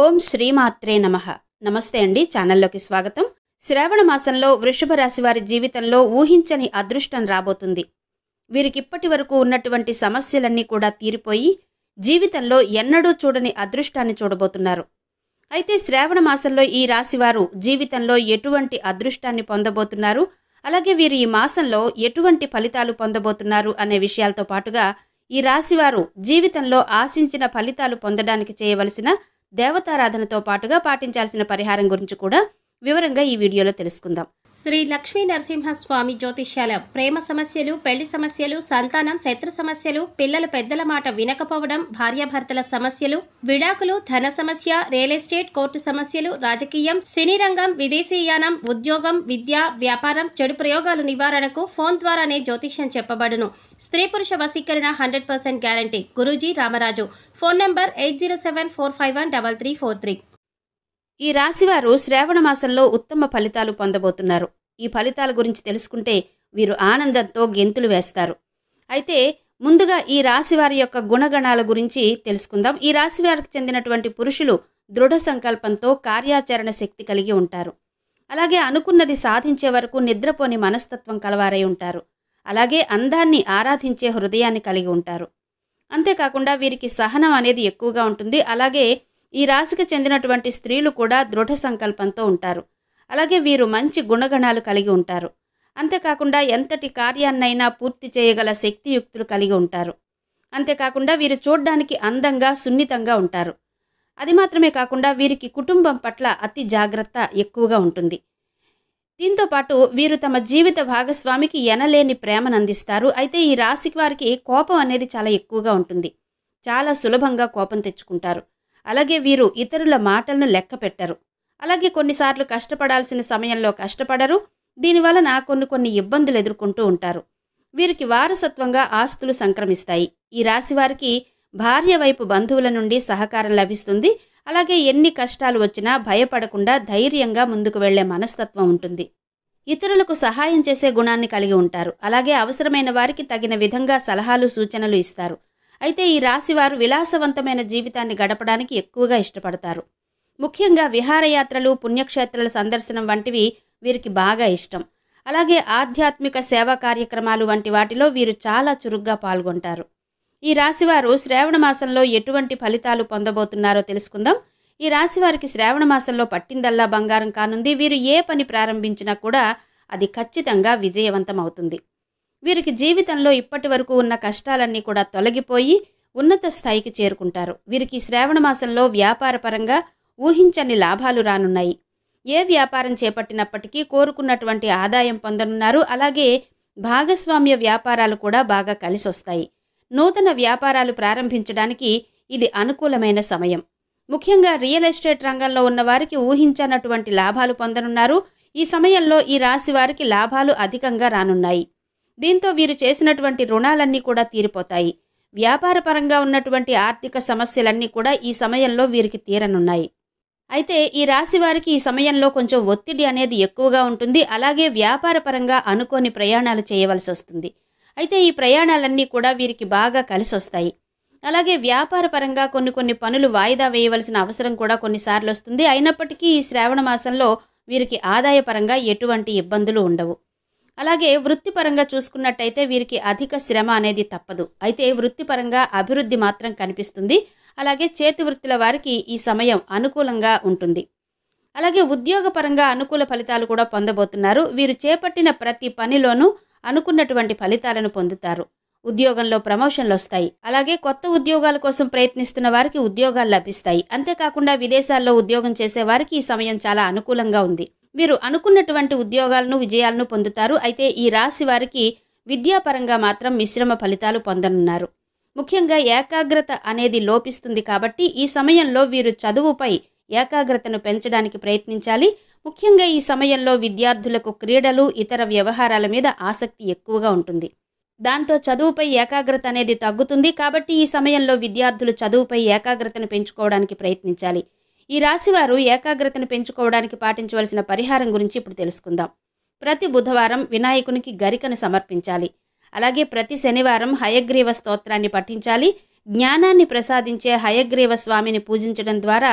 ఓం శ్రీమాత్రే నమ నమస్తే అండి ఛానల్లోకి స్వాగతం శ్రావణ మాసంలో వృషభ రాశి వారి జీవితంలో ఊహించని అదృష్టం రాబోతుంది వీరికిప్పటి వరకు ఉన్నటువంటి సమస్యలన్నీ కూడా తీరిపోయి జీవితంలో ఎన్నడూ చూడని అదృష్టాన్ని చూడబోతున్నారు అయితే శ్రావణ మాసంలో ఈ రాశివారు జీవితంలో ఎటువంటి అదృష్టాన్ని పొందబోతున్నారు అలాగే వీరు ఈ మాసంలో ఎటువంటి ఫలితాలు పొందబోతున్నారు అనే విషయాలతో పాటుగా ఈ రాశివారు జీవితంలో ఆశించిన ఫలితాలు పొందడానికి చేయవలసిన దేవతారాధనతో పాటుగా పాటించాల్సిన పరిహారం గురించి కూడా వివరంగా ఈ వీడియోలో తెలుసుకుందాం శ్రీ లక్ష్మీ నరసింహస్వామి జ్యోతిష్యాల ప్రేమ సమస్యలు పెళ్లి సమస్యలు సంతానం శత్రు సమస్యలు పిల్లలు పెద్దల మాట వినకపోవడం భార్యాభర్తల సమస్యలు విడాకులు ధన సమస్య రియల్ ఎస్టేట్ కోర్టు సమస్యలు రాజకీయం సినీ రంగం విదేశీయానం ఉద్యోగం విద్య వ్యాపారం చెడు ప్రయోగాలు నివారణకు ఫోన్ ద్వారానే జ్యోతిష్యం చెప్పబడును స్త్రీ పురుష వశీకరణ hundred percent guarantee Guruji Ramaraju phone number eight zero seven four five one double three four three ఈ రాశివారు శ్రావణ మాసంలో ఉత్తమ ఫలితాలు పొందబోతున్నారు ఈ ఫలితాల గురించి తెలుసుకుంటే వీరు ఆనందంతో గెంతులు వేస్తారు అయితే ముందుగా ఈ రాశివారి యొక్క గుణగణాల గురించి తెలుసుకుందాం ఈ రాశివారికి చెందినటువంటి పురుషులు దృఢ సంకల్పంతో కార్యాచరణ శక్తి కలిగి ఉంటారు అలాగే అనుకున్నది సాధించే వరకు నిద్రపోని మనస్తత్వం కలవారై ఉంటారు అలాగే అందాన్ని ఆరాధించే హృదయాన్ని కలిగి ఉంటారు అంతేకాకుండా వీరికి సహనం అనేది ఎక్కువగా ఉంటుంది అలాగే ఈ రాశికి చెందినటువంటి స్త్రీలు కూడా దృఢ సంకల్పంతో ఉంటారు అలాగే వీరు మంచి గుణగణాలు కలిగి ఉంటారు అంతేకాకుండా ఎంతటి కార్యాన్నైనా పూర్తి చేయగల శక్తియుక్తులు కలిగి ఉంటారు అంతేకాకుండా వీరు చూడ్డానికి అందంగా సున్నితంగా ఉంటారు అది మాత్రమే కాకుండా వీరికి కుటుంబం పట్ల అతి జాగ్రత్త ఎక్కువగా ఉంటుంది దీంతో పాటు వీరు తమ జీవిత భాగస్వామికి ఎనలేని ప్రేమను అందిస్తారు అయితే ఈ రాశికి వారికి కోపం అనేది చాలా ఎక్కువగా ఉంటుంది చాలా సులభంగా కోపం తెచ్చుకుంటారు అలాగే వీరు ఇతరుల మాటలను లెక్క పెట్టరు అలాగే కొన్నిసార్లు కష్టపడాల్సిన సమయంలో కష్టపడరు దీనివలన కొన్ని కొన్ని ఇబ్బందులు ఎదుర్కొంటూ ఉంటారు వీరికి వారసత్వంగా ఆస్తులు సంక్రమిస్తాయి ఈ రాశి వారికి భార్య వైపు బంధువుల నుండి సహకారం లభిస్తుంది అలాగే ఎన్ని కష్టాలు వచ్చినా భయపడకుండా ధైర్యంగా ముందుకు వెళ్లే మనస్తత్వం ఉంటుంది ఇతరులకు సహాయం చేసే గుణాన్ని కలిగి ఉంటారు అలాగే అవసరమైన వారికి తగిన విధంగా సలహాలు సూచనలు ఇస్తారు అయితే ఈ రాశివారు విలాసవంతమైన జీవితాన్ని గడపడానికి ఎక్కువగా ఇష్టపడతారు ముఖ్యంగా విహారయాత్రలు పుణ్యక్షేత్రాల సందర్శనం వంటివి వీరికి బాగా ఇష్టం అలాగే ఆధ్యాత్మిక సేవా కార్యక్రమాలు వంటి వాటిలో వీరు చాలా చురుగ్గా పాల్గొంటారు ఈ రాశివారు శ్రావణ మాసంలో ఎటువంటి ఫలితాలు పొందబోతున్నారో తెలుసుకుందాం ఈ రాశివారికి శ్రావణ మాసంలో పట్టిందల్లా బంగారం కానుంది వీరు ఏ పని ప్రారంభించినా కూడా అది ఖచ్చితంగా విజయవంతం అవుతుంది వీరికి జీవితంలో ఇప్పటి వరకు ఉన్న కష్టాలన్నీ కూడా తొలగిపోయి ఉన్నత స్థాయికి చేరుకుంటారు వీరికి శ్రావణ మాసంలో వ్యాపారపరంగా ఊహించని లాభాలు రానున్నాయి ఏ వ్యాపారం చేపట్టినప్పటికీ కోరుకున్నటువంటి ఆదాయం పొందనున్నారు అలాగే భాగస్వామ్య వ్యాపారాలు కూడా బాగా కలిసొస్తాయి నూతన వ్యాపారాలు ప్రారంభించడానికి ఇది అనుకూలమైన సమయం ముఖ్యంగా రియల్ ఎస్టేట్ రంగంలో ఉన్న వారికి ఊహించనటువంటి లాభాలు పొందనున్నారు ఈ సమయంలో ఈ రాశి వారికి లాభాలు అధికంగా రానున్నాయి దీంతో వీరు చేసినటువంటి రుణాలన్నీ కూడా తీరిపోతాయి వ్యాపారపరంగా ఉన్నటువంటి ఆర్థిక సమస్యలన్నీ కూడా ఈ సమయంలో వీరికి తీరనున్నాయి అయితే ఈ రాశి వారికి ఈ సమయంలో కొంచెం ఒత్తిడి అనేది ఎక్కువగా ఉంటుంది అలాగే వ్యాపారపరంగా అనుకోని ప్రయాణాలు చేయవలసి వస్తుంది అయితే ఈ ప్రయాణాలన్నీ కూడా వీరికి బాగా కలిసి వస్తాయి అలాగే వ్యాపారపరంగా కొన్ని కొన్ని పనులు వాయిదా వేయవలసిన అవసరం కూడా కొన్నిసార్లు వస్తుంది అయినప్పటికీ ఈ శ్రావణ మాసంలో వీరికి ఆదాయపరంగా ఎటువంటి ఇబ్బందులు ఉండవు అలాగే వృత్తిపరంగా చూసుకున్నట్టయితే వీరికి అధిక శ్రమ అనేది తప్పదు అయితే వృత్తిపరంగా అభివృద్ధి మాత్రం కనిపిస్తుంది అలాగే చేతి వృత్తుల వారికి ఈ సమయం అనుకూలంగా ఉంటుంది అలాగే ఉద్యోగపరంగా అనుకూల ఫలితాలు కూడా పొందబోతున్నారు వీరు చేపట్టిన ప్రతి పనిలోనూ అనుకున్నటువంటి ఫలితాలను పొందుతారు ఉద్యోగంలో ప్రమోషన్లు వస్తాయి అలాగే కొత్త ఉద్యోగాల కోసం ప్రయత్నిస్తున్న వారికి ఉద్యోగాలు లభిస్తాయి అంతేకాకుండా విదేశాల్లో ఉద్యోగం చేసే వారికి ఈ సమయం చాలా అనుకూలంగా ఉంది వీరు అనుకున్నటువంటి ఉద్యోగాలను విజయాలను పొందుతారు అయితే ఈ రాశి వారికి విద్యాపరంగా మాత్రం మిశ్రమ ఫలితాలు పొందనున్నారు ముఖ్యంగా ఏకాగ్రత అనేది లోపిస్తుంది కాబట్టి ఈ సమయంలో వీరు చదువుపై ఏకాగ్రతను పెంచడానికి ప్రయత్నించాలి ముఖ్యంగా ఈ సమయంలో విద్యార్థులకు క్రీడలు ఇతర వ్యవహారాల మీద ఆసక్తి ఎక్కువగా ఉంటుంది దాంతో చదువుపై ఏకాగ్రత అనేది తగ్గుతుంది కాబట్టి ఈ సమయంలో విద్యార్థులు చదువుపై ఏకాగ్రతను పెంచుకోవడానికి ప్రయత్నించాలి ఈ రాశివారు ఏకాగ్రతను పెంచుకోవడానికి పాటించవలసిన పరిహారం గురించి ఇప్పుడు తెలుసుకుందాం ప్రతి బుధవారం వినాయకునికి గరికను సమర్పించాలి అలాగే ప్రతి శనివారం హయగ్రీవ స్తోత్రాన్ని పఠించాలి జ్ఞానాన్ని ప్రసాదించే హయగ్రీవ స్వామిని పూజించడం ద్వారా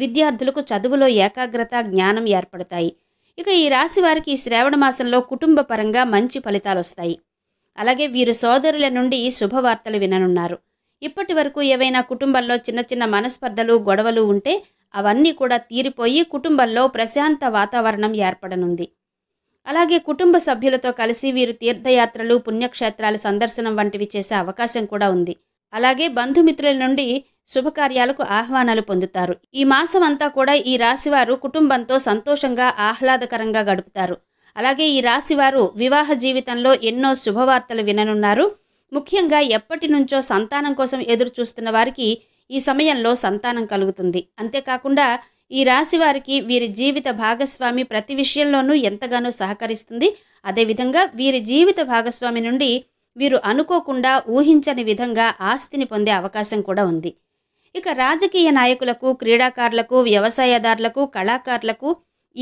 విద్యార్థులకు చదువులో ఏకాగ్రత జ్ఞానం ఏర్పడతాయి ఇక ఈ రాశి వారికి ఈ శ్రావణ మాసంలో కుటుంబ పరంగా మంచి ఫలితాలు వస్తాయి అలాగే వీరు సోదరుల నుండి శుభవార్తలు విననున్నారు ఇప్పటి వరకు ఏవైనా కుటుంబంలో చిన్న చిన్న మనస్పర్ధలు గొడవలు ఉంటే అవన్నీ కూడా తీరిపోయి కుటుంబంలో ప్రశాంత వాతావరణం ఏర్పడనుంది అలాగే కుటుంబ సభ్యులతో కలిసి వీరు తీర్థయాత్రలు పుణ్యక్షేత్రాల సందర్శనం వంటివి చేసే అవకాశం కూడా ఉంది అలాగే బంధుమిత్రుల నుండి శుభకార్యాలకు ఆహ్వానాలు పొందుతారు ఈ మాసం అంతా కూడా ఈ రాశివారు కుటుంబంతో సంతోషంగా ఆహ్లాదకరంగా గడుపుతారు అలాగే ఈ రాశివారు వివాహ జీవితంలో ఎన్నో శుభవార్తలు విననున్నారు ముఖ్యంగా ఎప్పటి నుంచో సంతానం కోసం ఎదురు చూస్తున్న వారికి ఈ సమయంలో సంతానం కలుగుతుంది అంతేకాకుండా ఈ రాశి వారికి వీరి జీవిత భాగస్వామి ప్రతి విషయంలోనూ ఎంతగానో సహకరిస్తుంది అదేవిధంగా వీరి జీవిత భాగస్వామి నుండి వీరు అనుకోకుండా ఊహించని విధంగా ఆస్తిని పొందే అవకాశం కూడా ఉంది ఇక రాజకీయ నాయకులకు క్రీడాకారులకు వ్యవసాయదారులకు కళాకారులకు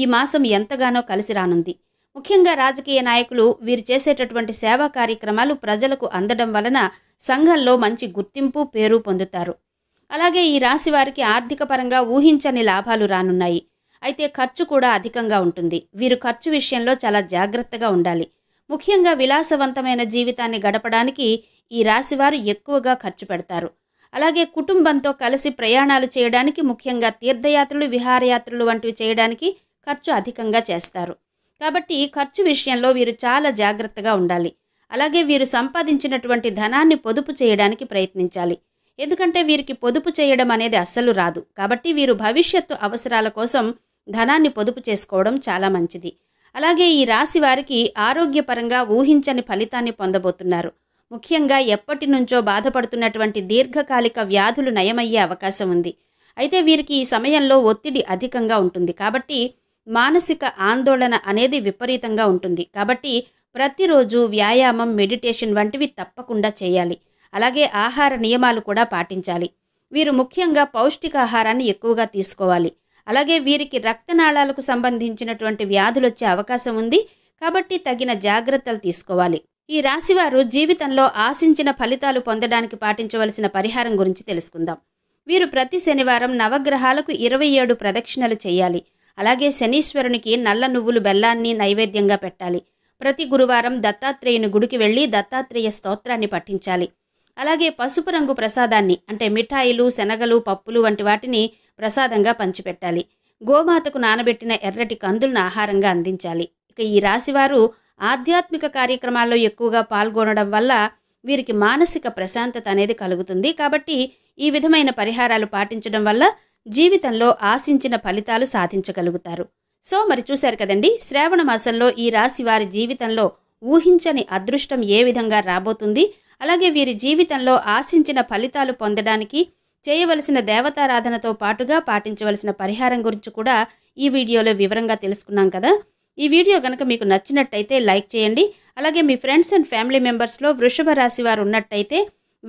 ఈ మాసం ఎంతగానో కలిసి రానుంది ముఖ్యంగా రాజకీయ నాయకులు వీరు చేసేటటువంటి సేవా కార్యక్రమాలు ప్రజలకు అందడం వలన సంఘంలో మంచి గుర్తింపు పేరు పొందుతారు అలాగే ఈ రాశి వారికి ఆర్థిక పరంగా ఊహించని లాభాలు రానున్నాయి అయితే ఖర్చు కూడా అధికంగా ఉంటుంది వీరు ఖర్చు విషయంలో చాలా జాగ్రత్తగా ఉండాలి ముఖ్యంగా విలాసవంతమైన జీవితాన్ని గడపడానికి ఈ రాశివారు ఎక్కువగా ఖర్చు పెడతారు అలాగే కుటుంబంతో కలిసి ప్రయాణాలు చేయడానికి ముఖ్యంగా తీర్థయాత్రలు విహారయాత్రలు వంటివి చేయడానికి ఖర్చు అధికంగా చేస్తారు కాబట్టి ఖర్చు విషయంలో వీరు చాలా జాగ్రత్తగా ఉండాలి అలాగే వీరు సంపాదించినటువంటి ధనాన్ని పొదుపు చేయడానికి ప్రయత్నించాలి ఎందుకంటే వీరికి పొదుపు చేయడం అనేది అస్సలు రాదు కాబట్టి వీరు భవిష్యత్తు అవసరాల కోసం ధనాన్ని పొదుపు చేసుకోవడం చాలా మంచిది అలాగే ఈ రాశి వారికి ఆరోగ్యపరంగా ఊహించని ఫలితాన్ని పొందబోతున్నారు ముఖ్యంగా ఎప్పటి నుంచో బాధపడుతున్నటువంటి దీర్ఘకాలిక వ్యాధులు నయమయ్యే అవకాశం ఉంది అయితే వీరికి ఈ సమయంలో ఒత్తిడి అధికంగా ఉంటుంది కాబట్టి మానసిక ఆందోళన అనేది విపరీతంగా ఉంటుంది కాబట్టి ప్రతిరోజు వ్యాయామం మెడిటేషన్ వంటివి తప్పకుండా చేయాలి అలాగే ఆహార నియమాలు కూడా పాటించాలి వీరు ముఖ్యంగా పౌష్టికాహారాన్ని ఎక్కువగా తీసుకోవాలి అలాగే వీరికి రక్తనాళాలకు సంబంధించినటువంటి వ్యాధులు వచ్చే అవకాశం ఉంది కాబట్టి తగిన జాగ్రత్తలు తీసుకోవాలి ఈ రాశివారు జీవితంలో ఆశించిన ఫలితాలు పొందడానికి పాటించవలసిన పరిహారం గురించి తెలుసుకుందాం వీరు ప్రతి శనివారం నవగ్రహాలకు ఇరవై ఏడు ప్రదక్షిణలు చేయాలి అలాగే శనీశ్వరునికి నల్ల నువ్వులు బెల్లాన్ని నైవేద్యంగా పెట్టాలి ప్రతి గురువారం దత్తాత్రేయుని గుడికి వెళ్ళి దత్తాత్రేయ స్తోత్రాన్ని పఠించాలి అలాగే పసుపు రంగు ప్రసాదాన్ని అంటే మిఠాయిలు శనగలు పప్పులు వంటి వాటిని ప్రసాదంగా పంచిపెట్టాలి గోమాతకు నానబెట్టిన ఎర్రటి కందులను ఆహారంగా అందించాలి ఇక ఈ రాశివారు ఆధ్యాత్మిక కార్యక్రమాల్లో ఎక్కువగా పాల్గొనడం వల్ల వీరికి మానసిక ప్రశాంతత అనేది కలుగుతుంది కాబట్టి ఈ విధమైన పరిహారాలు పాటించడం వల్ల జీవితంలో ఆశించిన ఫలితాలు సాధించగలుగుతారు సో మరి చూశారు కదండి శ్రావణ మాసంలో ఈ రాశి వారి జీవితంలో ఊహించని అదృష్టం ఏ విధంగా రాబోతుంది అలాగే వీరి జీవితంలో ఆశించిన ఫలితాలు పొందడానికి చేయవలసిన దేవతారాధనతో పాటుగా పాటించవలసిన పరిహారం గురించి కూడా ఈ వీడియోలో వివరంగా తెలుసుకున్నాం కదా ఈ వీడియో కనుక మీకు నచ్చినట్టయితే లైక్ చేయండి అలాగే మీ ఫ్రెండ్స్ అండ్ ఫ్యామిలీ మెంబర్స్లో వృషభ రాశి వారు ఉన్నట్టయితే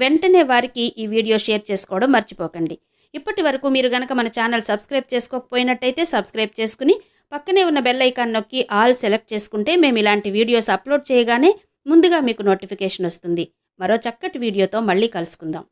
వెంటనే వారికి ఈ వీడియో షేర్ చేసుకోవడం మర్చిపోకండి ఇప్పటి వరకు మీరు కనుక మన ఛానల్ సబ్స్క్రైబ్ చేసుకోకపోయినట్టయితే సబ్స్క్రైబ్ చేసుకుని పక్కనే ఉన్న బెల్ ఐకాన్ నొక్కి ఆల్ సెలెక్ట్ చేసుకుంటే మేము ఇలాంటి వీడియోస్ అప్లోడ్ చేయగానే ముందుగా మీకు నోటిఫికేషన్ వస్తుంది మరో చక్కటి వీడియోతో మళ్ళీ కలుసుకుందాం